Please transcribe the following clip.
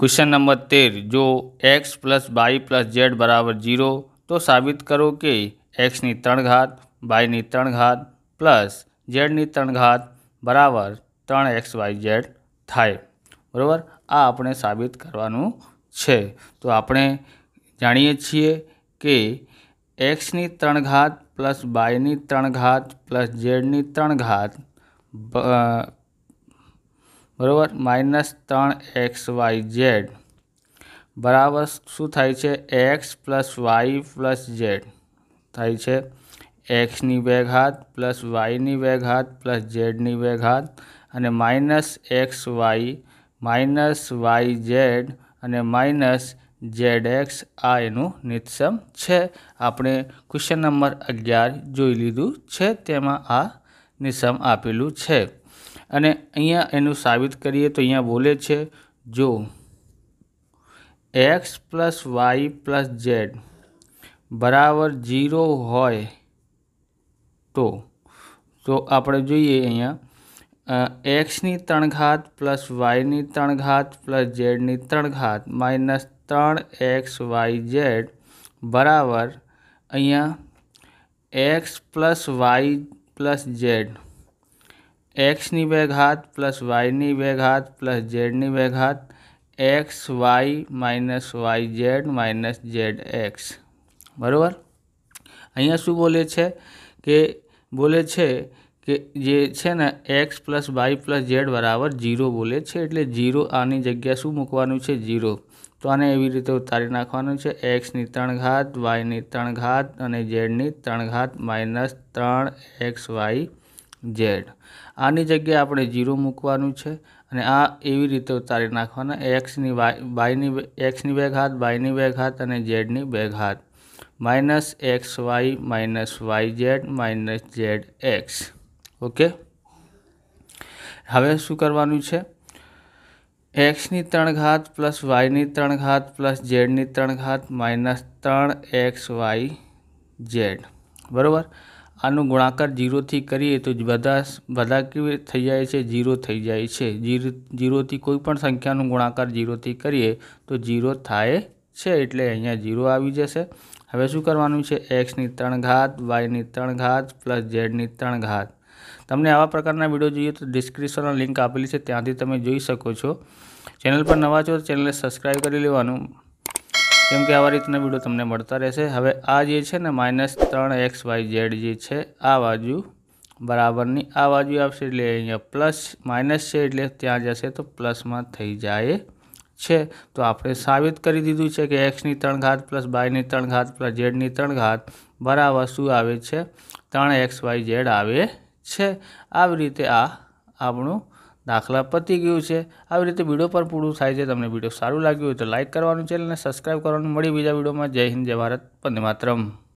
question number તેર જો X plus Y plus Z બરાબર જીરો તો સાબિત કરો કે એક્સની ત્રણ ઘાત બાયની ત્રણ ઘાત પ્લસ ઝેડની ત્રણ ઘાત બરાબર ત્રણ એક્સ વાય ઝેડ થાય બરાબર આ આપણે સાબિત કરવાનું છે તો આપણે જાણીએ છીએ કે એક્સની ત્રણ ઘાત પ્લસ બાયની ત્રણ ઘાત પ્લસ ઝેડની ત્રણ ઘાત બરાબર માઇનસ ત્રણ એક્સ વાય ઝેડ બરાબર શું થાય છે X plus Y plus Z થાય છે એક્સની વેઘાત પ્લસ વાયની વેઘાત પ્લસ ઝેડની વેઘાત અને minus X Y minus Y Z અને માઇનસ ઝેડ એક્સ આ એનું નિત્સમ છે આપણે ક્વેશ્ચન નંબર અગિયાર જોઈ લીધું છે તેમાં આ નિસમ આપેલું છે અને અહીંયા એનું સાબિત કરીએ તો અહીંયા બોલે છે જો X plus Y plus Z બરાબર ઝીરો હોય તો તો આપણે જોઈએ અહીંયા એક્સની ત્રણ ઘાત પ્લસ વાયની ત્રણ ઘાત પ્લસ ઝેડની ત્રણ ઘાત માઇનસ ત્રણ એક્સ વાય ઝેડ બરાબર અહીંયા X plus Y plus Z એક્સની બે ઘાત પ્લસ વાયની બે ઘાત પ્લસ ઝેડની બે ઘાત X Y minus Y Z minus Z X બરાબર અહીંયા શું બોલે છે કે બોલે છે કે જે છે ને X plus Y plus Z બરાબર જીરો બોલે છે એટલે જીરો આની જગ્યા શું મૂકવાનું છે જીરો તો આને એવી રીતે ઉતારી નાખવાનું છે એક્સની ત્રણ ઘાત વાયની ત્રણ ઘાત અને ઝેડની ત્રણ ઘાત માઇનસ ત્રણ એક્સ વાય ઝેડ આની જગ્યાએ આપણે ઝીરો મૂકવાનું છે અને આ એવી રીતે ઉતારી નાખવાના એક્સની વાય બાયની એક્સની બે ઘાત બાયની બે ઘાત અને ઝેડની બે ઘાત minus X Y minus Y Z minus Z X okay હવે શું કરવાનું છે એક્સની ત્રણ ઘાત પ્લસ વાયની ત્રણ ઘાત પ્લસ ઝેડની ત્રણ ઘાત માઇનસ ત્રણ એક્સ વાય ઝેડ બરાબર આનો ગુણાકાર જીરોથી કરીએ તો બધા બધા કેવી થઈ જાય છે જીરો થઈ જાય છે જીરો જીરોથી કોઈ પણ સંખ્યાનો ગુણાકાર જીરોથી કરીએ તો જીરો થાય છે એટલે અહીંયા જીરો આવી જશે હવે શું કરવાનું છે એક્સની ત્રણ ઘાત વાયની ત્રણ ઘાત પ્લસ ઝેડની ત્રણ ઘાત તમને આવા પ્રકારના વિડીયો જોઈએ તો ડિસ્ક્રિપ્શનમાં લિંક આપેલી છે ત્યાંથી તમે જોઈ શકો છો ચેનલ પર નવા છો ચેનલને સબસ્ક્રાઈબ કરી લેવાનું કેમ કે આવા રીતના વિડીયો તમને મળતા રહેશે હવે આ જે છે ને માઇનસ ત્રણ એક્સ વાય ઝેડ જે છે આ બાજુ બરાબરની આ બાજુ આવશે એટલે અહીંયા પ્લસ માઇનસ છે એટલે ત્યાં જશે તો પ્લસમાં થઈ જાય છે તો આપણે સાબિત કરી દીધું છે કે એક્સની ત્રણ ઘાત પ્લસ બાયની ત્રણ ઘાત પ્લસ ઝેડની ત્રણ ઘાત બરાબર શું આવે છે ત્રણ એક્સ વાય ઝેડ આવે છે આવી રીતે આ આપણું દાખલા પતી ગયું છે આવી રીતે વિડીયો પર પૂરું થાય છે તમને વિડીયો સારું લાગ્યું હોય તો લાઇક કરવાનું છે અને સબસ્ક્રાઇબ કરવાનું મળી બીજા વિડીયોમાં જય હિન્દ જય ભારત વંદે માતરમ